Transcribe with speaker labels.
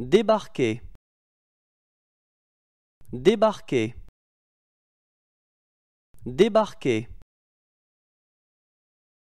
Speaker 1: Débarquer. Débarquer. Débarquer.